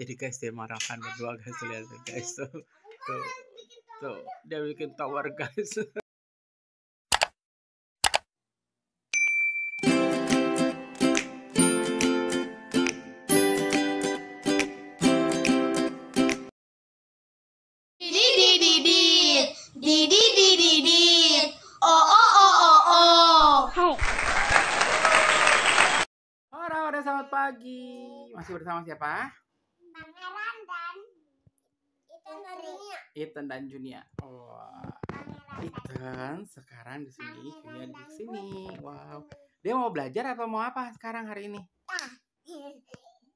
jadi guys dia marahkan berdua guys lihat guys tuh tuh tuh dia bikin tower guys Didi selamat pagi Masih bersama siapa? Ethan dan Junia. Oh, Ethan sekarang di sini, Junia di sini. Wow. Dia mau belajar atau mau apa sekarang hari ini? Ah,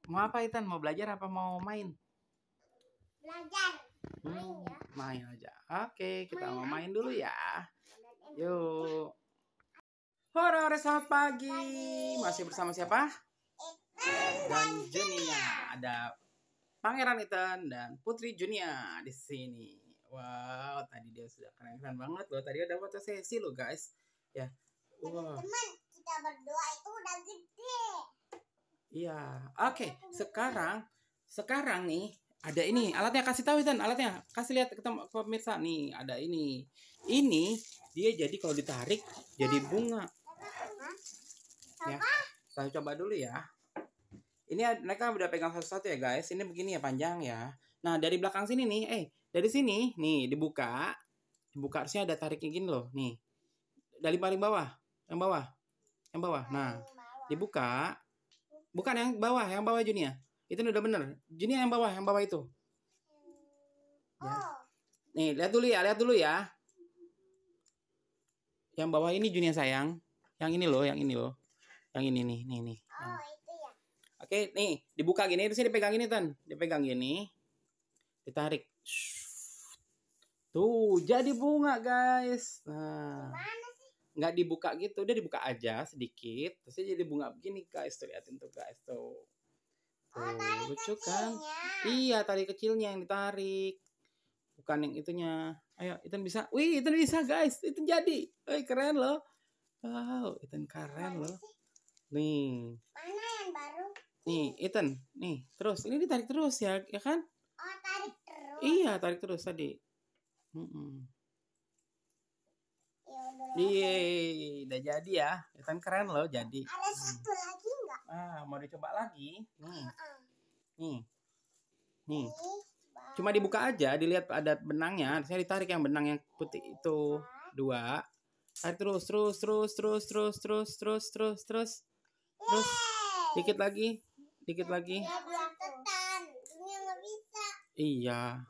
mau apa Ethan? Mau belajar apa mau main? Belajar. Hmm, main ya. aja. Oke, kita main mau main dulu ya. Yuk. Hore hore selamat pagi. Masih bersama siapa? Ethan dan Junia. Ada Pangeran Ethan dan Putri Junia di sini. Wow, tadi dia sudah keren-keren banget loh. Tadi udah foto sesi loh guys. Ya. Wow. teman kita berdua itu udah gede. Iya. Oke, okay. sekarang sekarang nih ada ini alatnya kasih tahu Ethan alatnya kasih lihat ke pemirsa nih ada ini ini dia jadi kalau ditarik jadi bunga ya saya coba dulu ya ini mereka udah pegang satu-satu ya guys ini begini ya panjang ya nah dari belakang sini nih eh dari sini nih dibuka dibuka harusnya ada tariknya gini loh nih dari paling bawah yang bawah yang bawah nah dibuka bukan yang bawah yang bawah Junia itu udah bener Junia yang bawah yang bawah itu ya. Oh. nih lihat dulu ya lihat dulu ya yang bawah ini Junia sayang yang ini loh yang ini loh yang ini nih nih nih yang oh, Oke, nih dibuka gini, terus dipegang gini tan, dipegang gini, ditarik. Tuh, jadi bunga guys. Nah, nggak dibuka gitu, dia dibuka aja sedikit, terus jadi bunga begini guys. Tuh liatin tuh guys, tuh. oh, tarik lucu kan? Iya, tali kecilnya yang ditarik. Bukan yang itunya. Ayo, itu bisa. Wih, itu bisa guys. Itu jadi. Wih, keren loh. Wow, itu keren loh. Nih. Nih, Ethan, nih, terus. Ini ditarik terus ya, ya kan? Oh, tarik terus. Iya, tarik terus tadi. Mm -mm. Iya, udah jadi ya. Ethan keren loh jadi. Ada satu hmm. lagi enggak? Ah, mau dicoba lagi? Nih. Nih. Nih. Cuma dibuka aja, dilihat ada benangnya. Saya ditarik yang benang yang putih itu. Dua. Tarik terus, terus, terus, terus, terus, terus, terus, terus, terus. Terus. Dikit lagi dikit lagi iya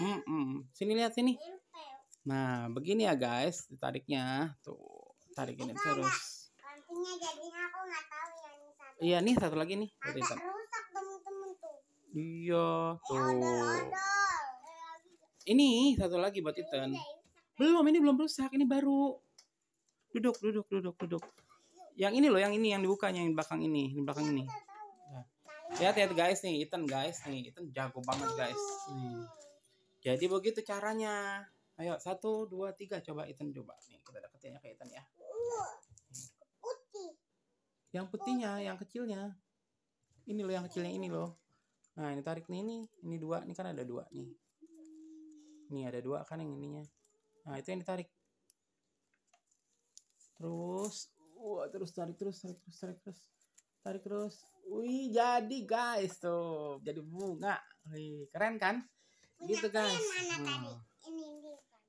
hmm hmm. sini lihat sini nah begini ya guys tariknya tuh tarik ini terus ya, iya nih satu lagi nih iya tuh ini satu lagi buat Iten ya. belum ini belum rusak ini baru duduk duduk duduk duduk yang ini loh yang ini yang dibukanya yang belakang ini di belakang ini nah, lihat lihat guys nih Ethan guys nih Ethan jago banget guys nih jadi begitu caranya ayo satu dua tiga coba Ethan coba nih kita deketinnya ke Ethan ya yang putihnya yang kecilnya ini loh yang kecilnya ini loh nah ini tarik nih ini ini dua ini kan ada dua nih ini ada dua kan yang ininya nah itu yang ditarik terus Wah, terus tarik terus, tarik terus, tarik terus. Tarik terus. Wih, jadi guys tuh, jadi bunga. Wih, keren kan? Gitu guys. Nah.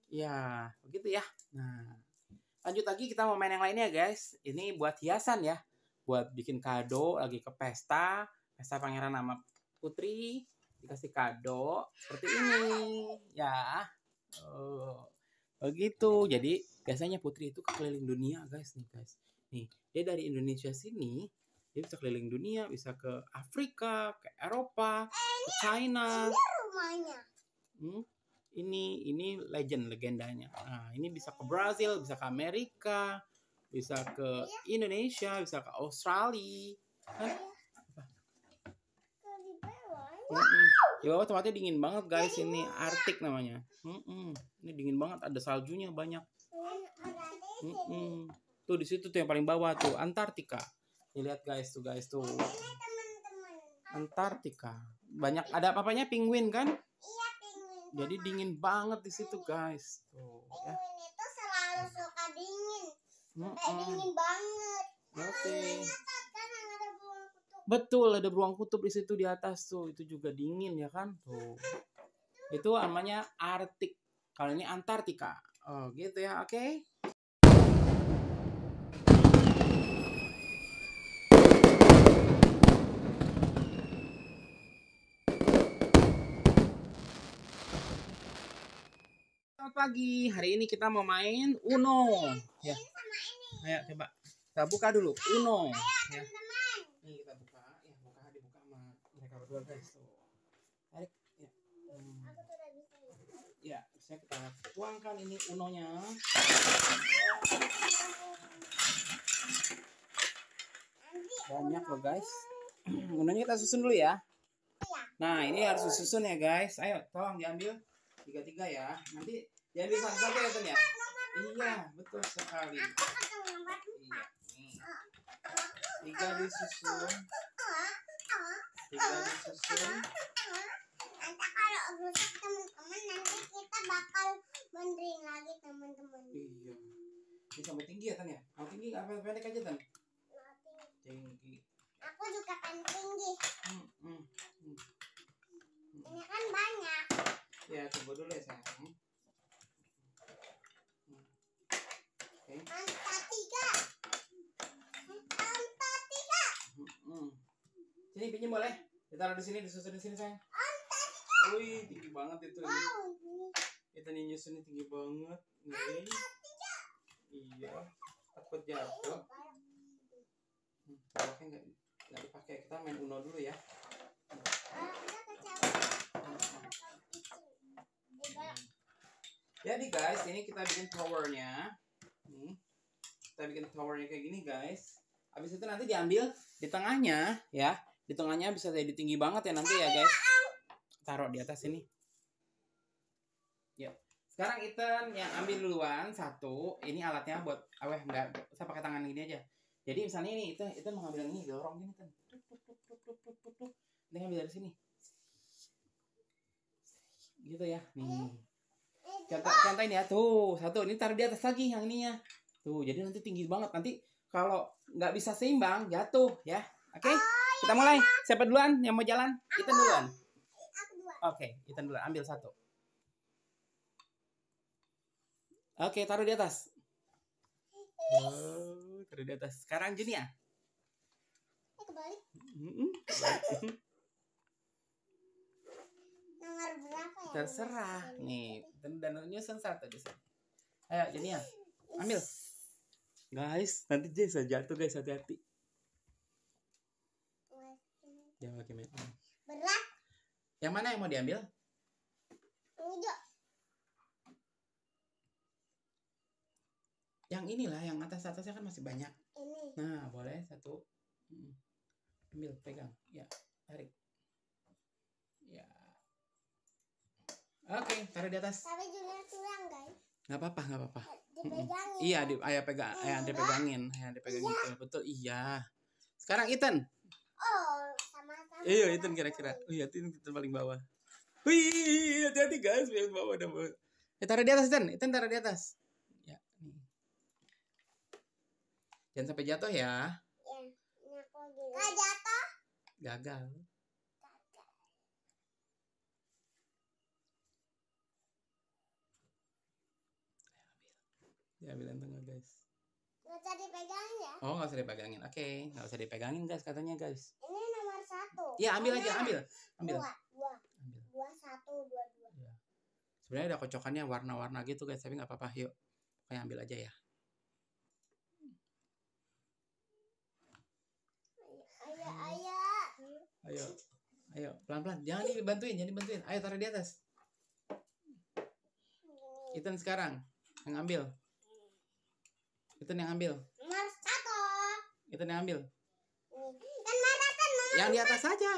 Ya, begitu ya. Nah, lanjut lagi kita mau main yang lainnya guys. Ini buat hiasan ya. Buat bikin kado lagi ke pesta, pesta pangeran sama putri dikasih kado seperti ini ya. Oh. Begitu. Jadi biasanya putri itu keliling dunia guys nih guys. Nih, dia dari Indonesia sini, dia bisa keliling dunia, bisa ke Afrika, ke Eropa, ke China. Eh, ini Hmm? Ini ini legend legendanya. Nah, ini bisa ke Brazil, bisa ke Amerika, bisa ke iya. Indonesia, bisa ke Australia. Iya. Hmm, hmm. Di bawah tempatnya dingin banget guys, ini Arctic namanya. Mm Ini dingin banget, ada saljunya banyak. Mm -mm. Tuh di situ tuh yang paling bawah tuh Antartika. lihat guys tuh guys tuh. Antartika. Banyak ada apa-apanya penguin kan? Iya, Jadi dingin banget di situ guys. Tuh ya. dingin. Mm -mm. dingin banget. Oke. Okay. Betul, ada beruang kutub di situ di atas tuh. Itu juga dingin ya kan? Tuh. Itu namanya Artik. Kalau ini Antartika. Oh, gitu ya. Oke. Okay? Selamat pagi. Hari ini kita mau main Uno. Ya. Ayo coba. Kita buka dulu Uno. Ya. Ini kita buka. Ya, buka dibuka sama mereka berdua guys. Tuh. ayo ya. Hmm. ya. Ya, saya kita tuangkan ini Unonya. Banyak loh guys. Unonya kita susun dulu ya. Iya. Nah, ini harus susun ya guys. Ayo, tolong diambil tiga-tiga ya. Nanti yang di sana saja ya, tuh ya? Iya, betul sekali. Iya. Hmm. Tiga disusun. Tiga disusun. Nanti kalau rusak teman-teman nanti kita bakal benerin lagi teman-teman. Iya. Ini sampai tinggi ya, Tan ya? Mau tinggi apa pendek aja, Tan? Tinggi. Aku juga kan tinggi. Hmm, hmm, hmm. Ini kan banyak. Ya, tunggu dulu ya, saya. Sini pinjem boleh? Ditaruh di sini, disusun di sini sayang. Wih, tinggi banget itu. Kita nih nyusun tinggi banget. Nih. Iya, takut jatuh. Hmm, Bawahnya nggak nggak dipakai. Kita main Uno dulu ya. Hmm. Jadi guys, ini kita bikin towernya. Nih, hmm. kita bikin towernya kayak gini guys. Habis itu nanti diambil di tengahnya ya di tengahnya bisa jadi tinggi banget ya nanti ya guys taruh di atas ini yuk sekarang Ethan yang ambil duluan satu ini alatnya buat aweh ah, nggak saya pakai tangan gini aja jadi misalnya ini itu itu mengambil ini dorong gini kan dia ambil dari sini gitu ya nih eh. contoh contoh ini ya tuh satu ini taruh di atas lagi yang ini ya tuh jadi nanti tinggi banget nanti kalau nggak bisa seimbang jatuh ya oke okay? Ah. Kita mulai. Siapa duluan yang mau jalan? Kita duluan. Oke, okay, kita duluan. Ambil satu. Oke, okay, taruh di atas. Oh, taruh di atas. Sekarang Junia. Eh, kebalik. Nomor berapa ya? Terserah. Nih, dan dan nyusun satu di Ayo, Junia. Ambil. Guys, nanti Jess jatuh guys, hati-hati yang pakai meja. Berat. Yang mana yang mau diambil? yang Hijau. Yang inilah, yang atas atasnya kan masih banyak. Ini. Nah, boleh satu. Hmm. Ambil, pegang. Ya, tarik. Ya. Oke, okay, taruh di atas. Tapi juga kurang, guys. Gak apa-apa, gak apa-apa. Dipegangin. Iya, di, ayah pegang, ayah dipegangin, ayah dipegangin. Iya. Betul, iya. Sekarang Ethan, Iya, itu kira-kira. Oh, iya, itu paling bawah. Wih, hati-hati guys, yang bawah ada bawah. Ya, taruh di atas, dan Itu taruh di atas. Ya. Jangan sampai jatuh ya. Gak jatuh. Gagal. Ya yang tengah guys. Gak usah dipegangin ya? Oh gak usah dipegangin. Oke, okay. gak usah dipegangin guys katanya guys. Ini satu. Ya ambil aja ambil ambil. Dua dua ambil. dua satu dua dua. Iya. Sebenarnya ada kocokannya warna-warna gitu guys tapi nggak apa-apa yuk kayak ambil aja ya. Ayah ayah. Ayo ayo pelan-pelan jangan dibantuin jangan dibantuin ayo taruh di atas. Kita sekarang yang ambil. Kita yang ambil. Nomor satu. yang ambil yang di atas saja.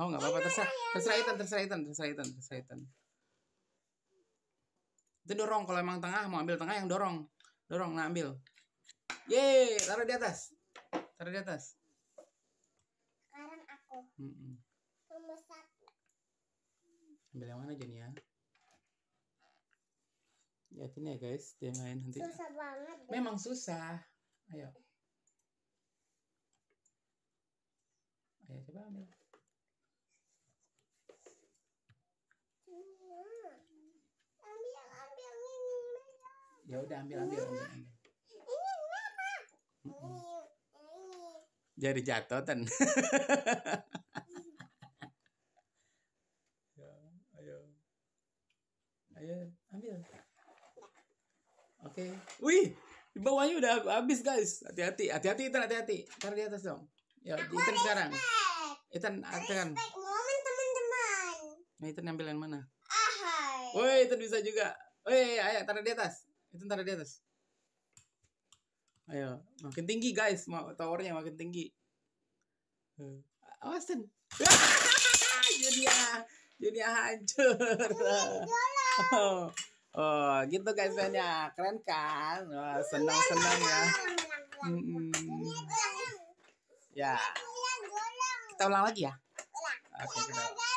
Oh enggak apa-apa terserah terserah Ethan terserah Ethan terserah Ethan terserah Ethan. Itu dorong kalau emang tengah mau ambil tengah yang dorong dorong nah ambil. Yeay, taruh di atas. Taruh di atas. Sekarang aku. Mm -mm. satu. Ambil yang mana Ya, ini ya guys, dia main nanti. Susah banget. Memang susah. Ayo. ya coba ambil ya udah ambil ambil, ambil, ambil. ini kenapa jadi jatuh ten ya ayo ayo ambil oke okay. wih di bawahnya udah habis guys hati-hati hati-hati hati-hati taruh di atas dong Ya, aku Intan sekarang. Intan, Intan. Ah, kan? Momen teman-teman. Nah, Intan ambil yang mana? Ahai. Woi, Intan bisa juga. Woi, ayo taruh di atas. Intan taruh di atas. Ayo, makin tinggi guys, mau towernya makin tinggi. Eh, Awas, Intan. Dunia, dunia hancur. Oh. gitu guys banyak, Keren kan? Wah, senang-senang ya. Mm Ya. Kita ulang lagi ya. Oke, okay, kita ulang.